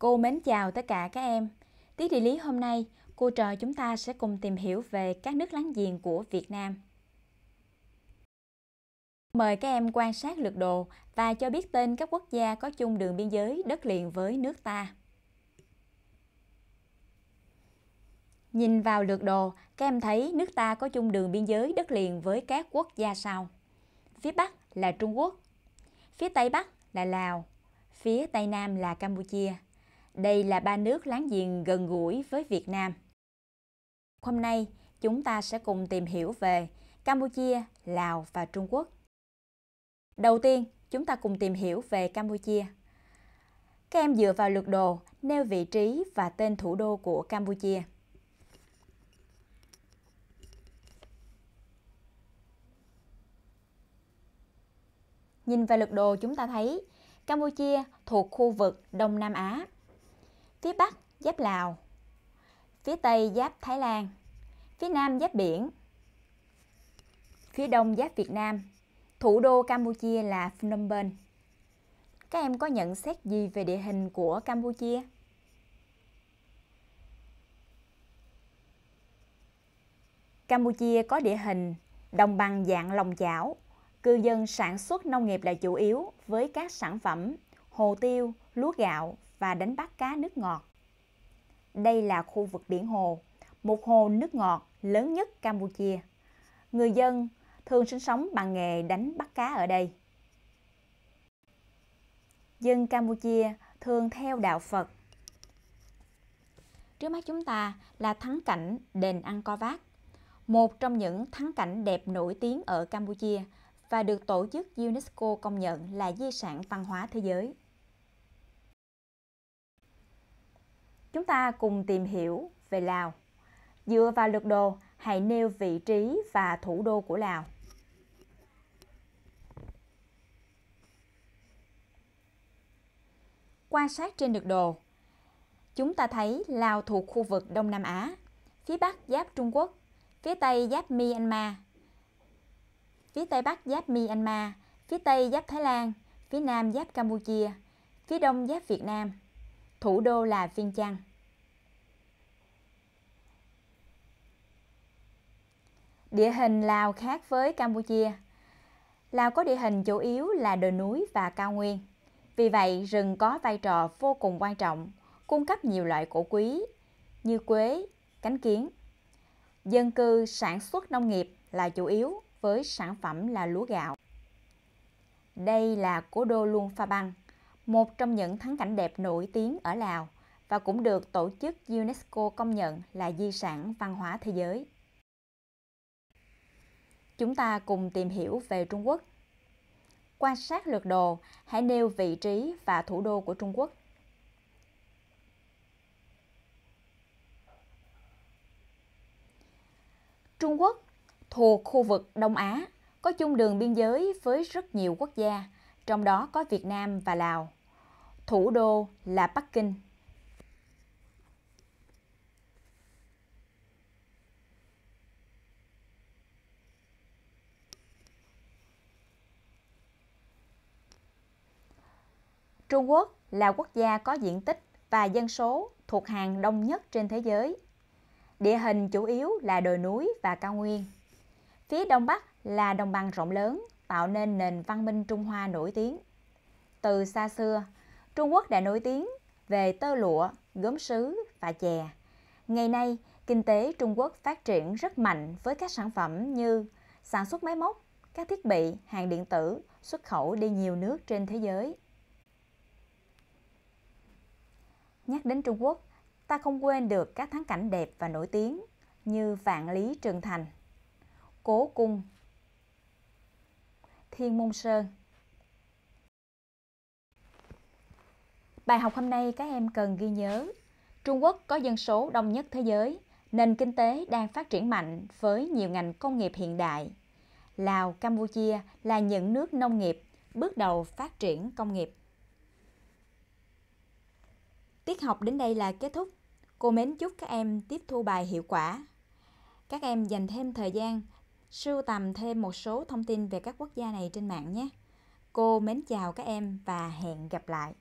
Cô mến chào tất cả các em. Tiết địa lý hôm nay, cô trò chúng ta sẽ cùng tìm hiểu về các nước láng giềng của Việt Nam. Mời các em quan sát lượt đồ và cho biết tên các quốc gia có chung đường biên giới đất liền với nước ta. Nhìn vào lượt đồ, các em thấy nước ta có chung đường biên giới đất liền với các quốc gia sau. Phía Bắc là Trung Quốc, phía Tây Bắc là Lào, phía Tây Nam là Campuchia, đây là ba nước láng giềng gần gũi với Việt Nam. Hôm nay, chúng ta sẽ cùng tìm hiểu về Campuchia, Lào và Trung Quốc. Đầu tiên, chúng ta cùng tìm hiểu về Campuchia. Các em dựa vào lược đồ nêu vị trí và tên thủ đô của Campuchia. Nhìn vào lượt đồ chúng ta thấy Campuchia thuộc khu vực Đông Nam Á phía Bắc giáp Lào, phía Tây giáp Thái Lan, phía Nam giáp biển, phía Đông giáp Việt Nam, thủ đô Campuchia là Phnom Penh. Các em có nhận xét gì về địa hình của Campuchia? Campuchia có địa hình đồng bằng dạng lòng chảo, cư dân sản xuất nông nghiệp là chủ yếu với các sản phẩm hồ tiêu, lúa gạo và đánh bắt cá nước ngọt. Đây là khu vực biển hồ, một hồ nước ngọt lớn nhất Campuchia. Người dân thường sinh sống bằng nghề đánh bắt cá ở đây. Dân Campuchia thường theo đạo Phật. Trước mắt chúng ta là thắng cảnh đền Angkor Wat, một trong những thắng cảnh đẹp nổi tiếng ở Campuchia và được tổ chức UNESCO công nhận là di sản văn hóa thế giới. chúng ta cùng tìm hiểu về Lào. Dựa vào lượt đồ, hãy nêu vị trí và thủ đô của Lào. Quan sát trên lượt đồ, chúng ta thấy Lào thuộc khu vực Đông Nam Á, phía Bắc giáp Trung Quốc, phía Tây giáp Myanmar, phía Tây Bắc giáp Myanmar, phía Tây giáp Thái Lan, phía Nam giáp Campuchia, phía Đông giáp Việt Nam. Thủ đô là Viên Chăn. Địa hình Lào khác với Campuchia. Lào có địa hình chủ yếu là đồi núi và cao nguyên. Vì vậy, rừng có vai trò vô cùng quan trọng, cung cấp nhiều loại cổ quý như quế, cánh kiến. Dân cư sản xuất nông nghiệp là chủ yếu với sản phẩm là lúa gạo. Đây là cố đô Luông Pha băng một trong những thắng cảnh đẹp nổi tiếng ở Lào và cũng được tổ chức UNESCO công nhận là di sản văn hóa thế giới chúng ta cùng tìm hiểu về Trung Quốc. Quan sát lượt đồ, hãy nêu vị trí và thủ đô của Trung Quốc. Trung Quốc thuộc khu vực Đông Á, có chung đường biên giới với rất nhiều quốc gia, trong đó có Việt Nam và Lào. Thủ đô là Bắc Kinh. Trung Quốc là quốc gia có diện tích và dân số thuộc hàng đông nhất trên thế giới. Địa hình chủ yếu là đồi núi và cao nguyên. Phía Đông Bắc là đồng bằng rộng lớn, tạo nên nền văn minh Trung Hoa nổi tiếng. Từ xa xưa, Trung Quốc đã nổi tiếng về tơ lụa, gốm sứ và chè. Ngày nay, kinh tế Trung Quốc phát triển rất mạnh với các sản phẩm như sản xuất máy móc, các thiết bị, hàng điện tử xuất khẩu đi nhiều nước trên thế giới. Nhắc đến Trung Quốc, ta không quên được các thắng cảnh đẹp và nổi tiếng như Vạn Lý Trường Thành, Cố Cung, Thiên Môn Sơn. Bài học hôm nay các em cần ghi nhớ, Trung Quốc có dân số đông nhất thế giới, nền kinh tế đang phát triển mạnh với nhiều ngành công nghiệp hiện đại. Lào, Campuchia là những nước nông nghiệp bước đầu phát triển công nghiệp. Tiết học đến đây là kết thúc. Cô mến chúc các em tiếp thu bài hiệu quả. Các em dành thêm thời gian sưu tầm thêm một số thông tin về các quốc gia này trên mạng nhé. Cô mến chào các em và hẹn gặp lại.